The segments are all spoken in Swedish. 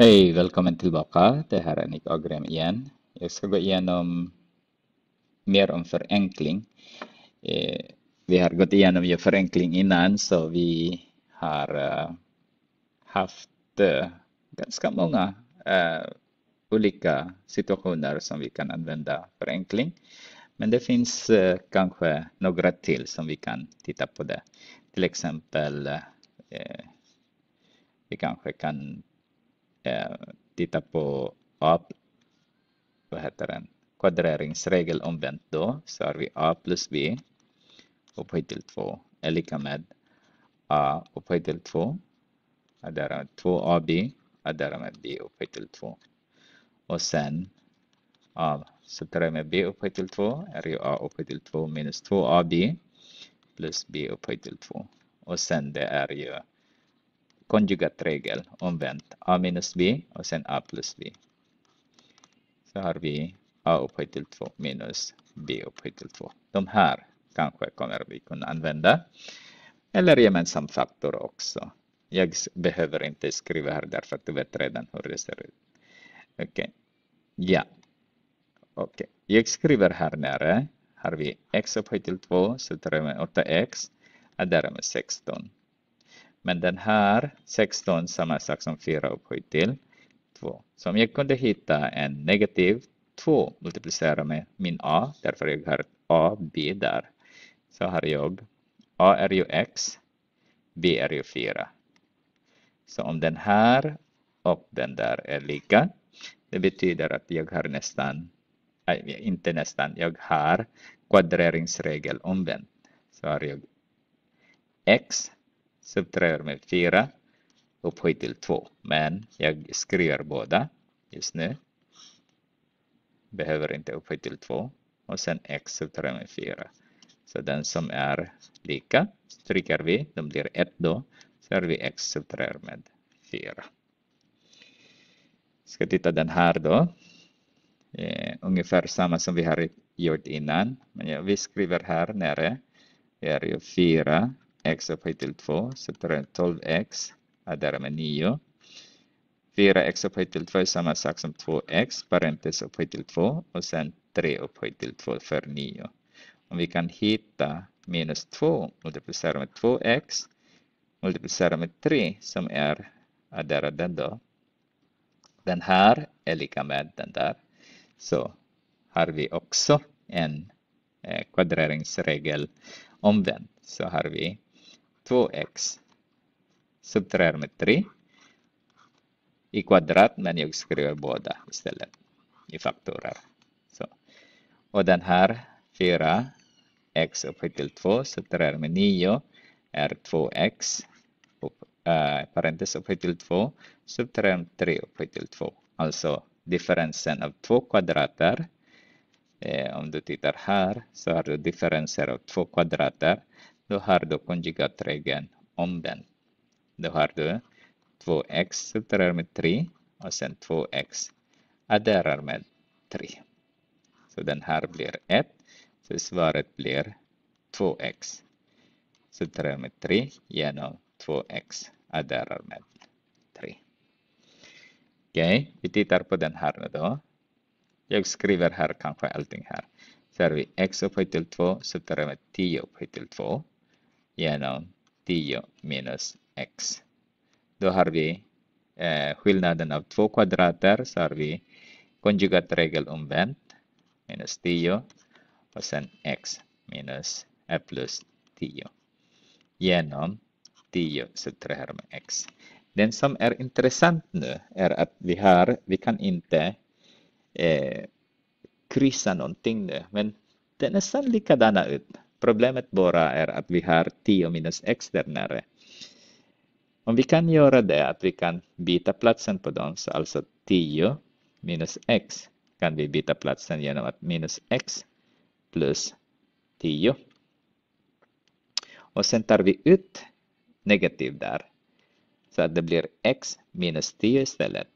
Hej, välkommen tillbaka. Det här är Nick Agrem igen. Jag ska gå igenom mer om förenkling. Eh, vi har gått igenom förenkling innan så vi har eh, haft eh, ganska många olika situationer som vi kan använda förenkling. Men det finns kanske några till som vi kan titta på det. Till exempel vi kanske kan Eh, titta på a, vad heter den? kvadreringsregel omvänt då så har vi a plus b upphöjt till 2 är lika med a upphöjt till 2 är därmed 2ab är därmed b upphöjt till 2 och sen a subtraherar med b upphöjt till 2 är ju a upphöjt till 2 minus 2ab plus b upphöjt till 2 och sen det är ju konjugatregel omvänt. A minus B och sen A plus B. Så har vi A upphöjt till 2 minus B upphöjt till 2. De här kanske kommer vi kunna använda. Eller gemensam faktor också. Jag behöver inte skriva här därför att du vet redan hur det ser ut. Okej. Okay. Ja. Okej. Okay. Jag skriver här nere. Har vi x upphöjt till 2 så tar jag med 8x är därmed 16. Men den här 16, samma sak som 4 upphöjt till 2. Så om jag kunde hitta en negativ 2 multiplicera med min A, därför jag har A, B där. Så har jag A är ju X, B är ju 4. Så om den här och den där är lika, det betyder att jag har nästan, nej inte nästan, jag har kvadreringsregel omvänt. Så har jag X subtraherar med 4 upphöjt till 2. Men jag skriver båda just nu. Behöver inte upphöjt till 2. Och sen x subtraherar med 4. Så den som är lika stryker vi. De blir 1 då. Så har vi x subtraherar med 4. Ska titta den här då. Eh, ungefär samma som vi har gjort innan. Men ja, vi skriver här nere. Det är ju 4 x upphöjt till 2 så 12x är därmed 9. 4x upphöjt till 2 är samma sak som 2x, parentes upphöjt till 2 och sen 3 upphöjt till 2 för 9. Om vi kan hitta minus 2 multiplicerar med 2x multiplicerar med 3 som är adderade då. Den här är lika med den där. Så har vi också en eh, kvadreringsregel omvänd. Så har vi 2x. Subtraherar med 3. I kvadrat, men jag skriver båda istället. I faktorer. Så. Och den här 4x upphöjt till 2 subtraherar med 9 är 2x. Upp, äh, parentes upphöjt till 2 subtraherar med 3 upphöjt till 2. Alltså differensen av två kvadrater. Eh, om du tittar här så har du differenser av två kvadrater. Då har du konjugatregeln omvänd. Då har du 2x subtraherar med 3 och sen 2x adderar med 3. Så den här blir 1. Så svaret blir 2x subtraherar med 3 genom 2x adderar med 3. Okej, okay, vi tittar på den här nu då. Jag skriver här kanske allting här. Så har vi x upphöjt till 2 subtraherar med 10 upphöjt till 2 genom 10 minus x. Då har vi eh, skillnaden av två kvadrater så har vi konjugatregel omvänt minus 10 och sen x minus eh, plus 10 genom 10 subtraherar med x. Den som är intressant nu är att vi har, vi kan inte eh, kryssa någonting nu, men det är nästan likadana ut. Problemet bara är att vi har 10 minus x där nere. Om vi kan göra det, att vi kan byta platsen på dem, så alltså 10 minus x kan vi byta platsen genom att minus x plus 10. Och sen tar vi ut negativ där. Så att det blir x minus 10 istället.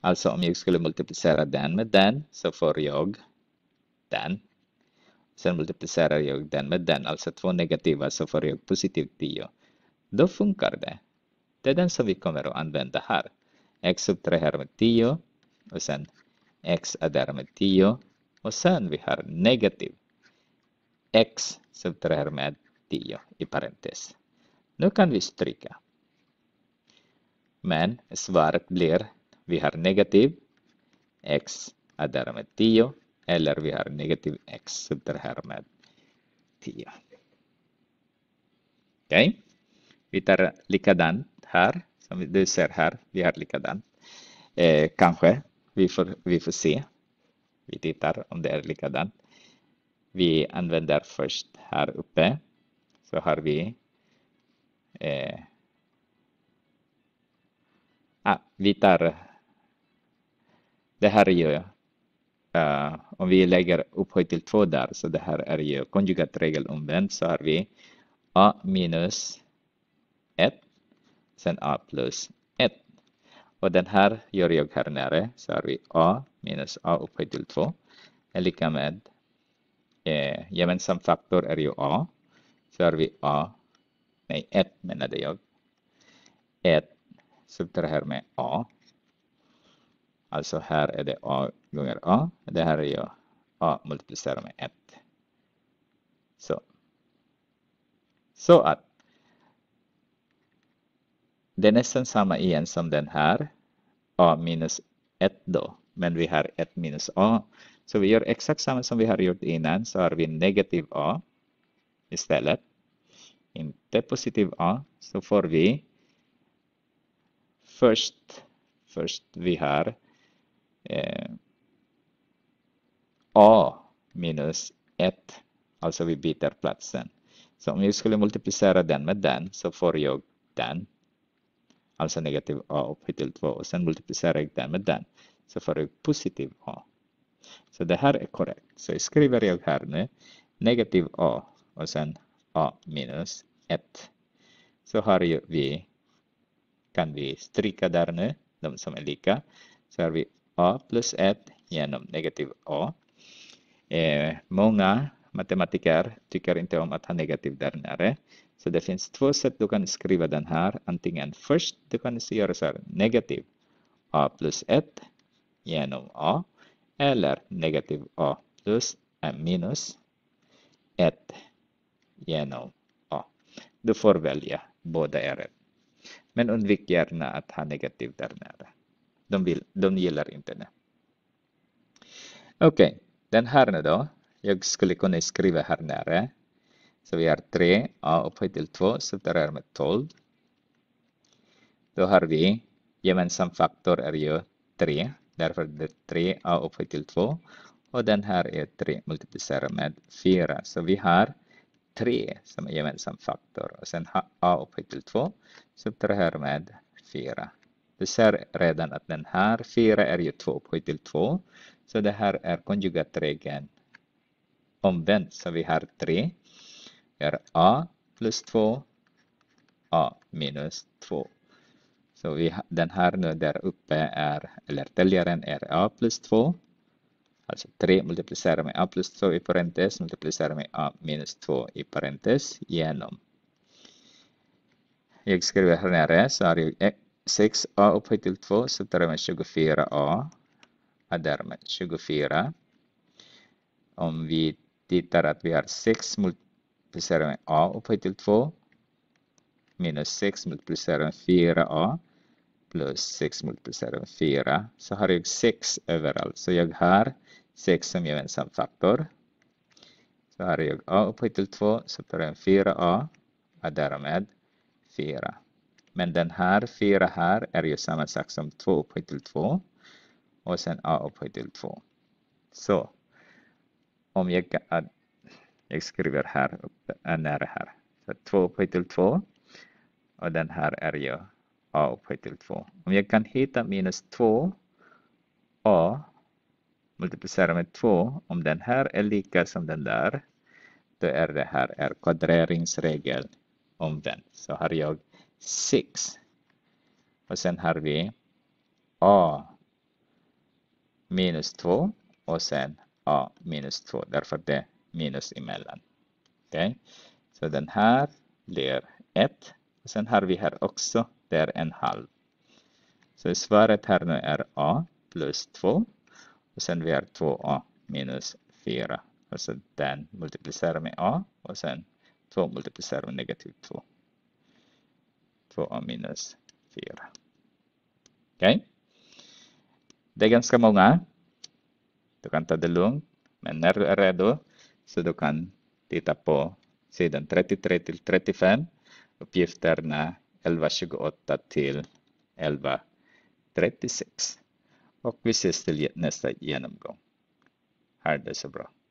Alltså om jag skulle multiplicera den med den så får jag den Sen multiplicerar jag den med den, alltså två negativa så får jag positivt 10. Då funkar det. Det är den som vi kommer att använda här. x subtraherar med 10 och sen x adderar med 10 och sen vi har negativ x subtraherar med 10 i parentes. Nu kan vi stryka. Men svaret blir vi har negativ x adderar med 10 eller vi har negativ x, sitter här med 10. Okej, okay. vi tar likadant här, som du ser här, vi har likadant. Eh, kanske, vi får, vi får se. Vi tittar om det är likadant. Vi använder först här uppe, så har vi eh, ah, vi tar det här är ju uh, om vi lägger upphöjt till 2 där, så det här är ju konjugatregel omvänt, så har vi a minus 1, sen a plus 1. Och den här gör jag här nere, så har vi a minus a upphöjt till 2 är lika med eh, gemensam faktor är ju a, så har vi a, nej 1 menade jag, 1 subtraherar med a Alltså här är det a gånger a. Det här är ju a multiplicerat med 1. Så. Så att det är nästan samma igen som den här. a minus 1 då. Men vi har 1 minus a. Så vi gör exakt samma som vi har gjort innan. Så har vi negativ a istället. Inte positiv a. Så får vi först, först vi har eh, A minus 1, alltså vi byter platsen. Så om jag skulle multiplicera den med den så får jag den, alltså negativ A upphöjt till 2 och sen multiplicerar jag den med den så får jag positiv A. Så det här är korrekt. Så jag skriver jag här nu negativ A och sen A minus 1. Så har vi, kan vi stryka där nu, de som är lika. Så har vi a plus 1, genom negativ A. E, många matematiker tycker inte om att ha negativ där nere. Så det finns två sätt du kan skriva den här. Antingen först, du kan göra så här, negativ a plus 1 genom a eller negativ a plus a eh, minus 1 genom a. Du får välja, båda är rätt. Men undvik gärna att ha negativ där nere. De, vill, de gillar inte det. Okej, okay. den här nu då. Jag skulle kunna skriva här nere. Så vi har 3, a upphöjt till 2, subtraherar med 12. Då har vi gemensam faktor är ju 3. Därför är det 3, a upphöjt till 2. Och den här är 3 multiplicerat med 4. Så vi har 3 som är gemensam faktor. Och sen a upphöjt till 2, subtraherar med 4. Du ser redan att den här 4 är ju 2 upphöjt till 2. Så det här är konjugatregeln omvänt. Så vi har 3 är a plus 2, a minus 2. Så vi, den här nu där uppe är, eller täljaren är a plus 2. Alltså 3 multiplicerar med a plus 2 i parentes multiplicerar med a minus 2 i parentes genom. Jag skriver här nere så har jag 6a upphöjt till 2 så tar därmed 24a är därmed 24. Om vi tittar att vi har 6 multiplicerat med a upphöjt till 2 minus 6 multiplicerat med 4a plus 6 multiplicerat med 4 så har jag 6 överallt. Så jag har 6 som gemensam faktor. Så har jag a upphöjt till 2 så tar jag 4a är därmed 4. Men den här 4 här är ju samma sak som 2 upphöjt till 2 och sen a upphöjt till 2. Så om jag, jag skriver här uppe, äh, nära här. Så 2 upphöjt till 2 och den här är ju a upphöjt till 2. Om jag kan hitta minus 2 a multiplicera med 2, om den här är lika som den där, då är det här är kvadreringsregel omvänd. Så har jag 6 Och sen har vi A minus 2 och sen A minus 2 därför det är minus emellan. okay? så den här blir 1. Och sen har vi här också, det är en halv. Så svaret här nu är A plus 2 och sen vi har 2A minus 4. Alltså den multiplicerar med A och sen 2 multiplicerar med negativ 2. 2 minus 4. Okay? lugnt. Men när du är redo så du kan titta på sidan 33 till 35 uppgifterna 11.28 till 11.36. Och vi ses till nästa genomgång. Ha det så bra.